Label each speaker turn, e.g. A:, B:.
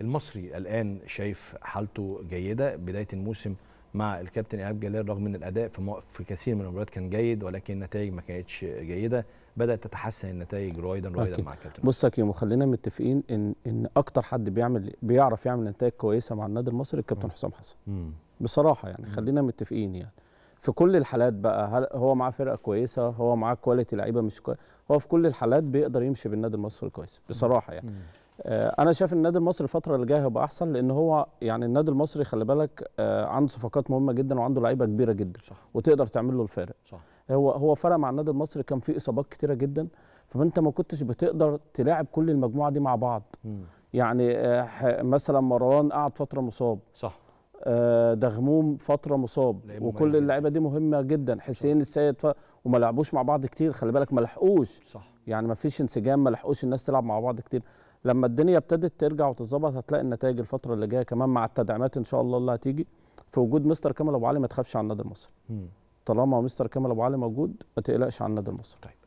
A: المصري الان شايف حالته جيده بدايه الموسم مع الكابتن ايهاب جلال رغم ان الاداء في, في كثير من المباريات كان جيد ولكن النتائج ما كانتش جيده بدات تتحسن النتائج رويدا رويدا مع الكابتن
B: بص يا كيمو خلينا متفقين ان ان اكتر حد بيعمل بيعرف يعمل نتائج كويسه مع النادي المصري الكابتن حسام حسن بصراحه يعني خلينا متفقين يعني في كل الحالات بقى هل هو معاه فرقه كويسه هو معاه كواليتي لعيبه مش كويسه هو في كل الحالات بيقدر يمشي بالنادي المصري كويس بصراحه يعني آه، انا شايف ان النادي المصري الفتره اللي جايه هيبقى احسن لان هو يعني النادي المصري خلي بالك آه، عنده صفقات مهمه جدا وعنده لعيبه كبيره جدا صح. وتقدر تعمل له الفارق صح. هو هو فرق مع النادي المصري كان فيه اصابات كتيره جدا فانت ما كنتش بتقدر تلاعب كل المجموعه دي مع بعض م. يعني آه، مثلا مروان قعد فتره مصاب صح دغموم فتره مصاب وكل اللعيبه دي مهمه جدا حسين السيد ف... وما لعبوش مع بعض كتير خلي بالك ما لحقوش صح. يعني ما فيش انسجام ما لحقوش الناس تلعب مع بعض كتير لما الدنيا ابتدت ترجع وتظبط هتلاقي النتائج الفتره اللي جايه كمان مع التدعيمات ان شاء الله اللي هتيجي في وجود مستر كامل ابو علي ما تخافش على النادي المصري طالما مستر كامل ابو علي موجود ما تقلقش على النادي المصري طيب.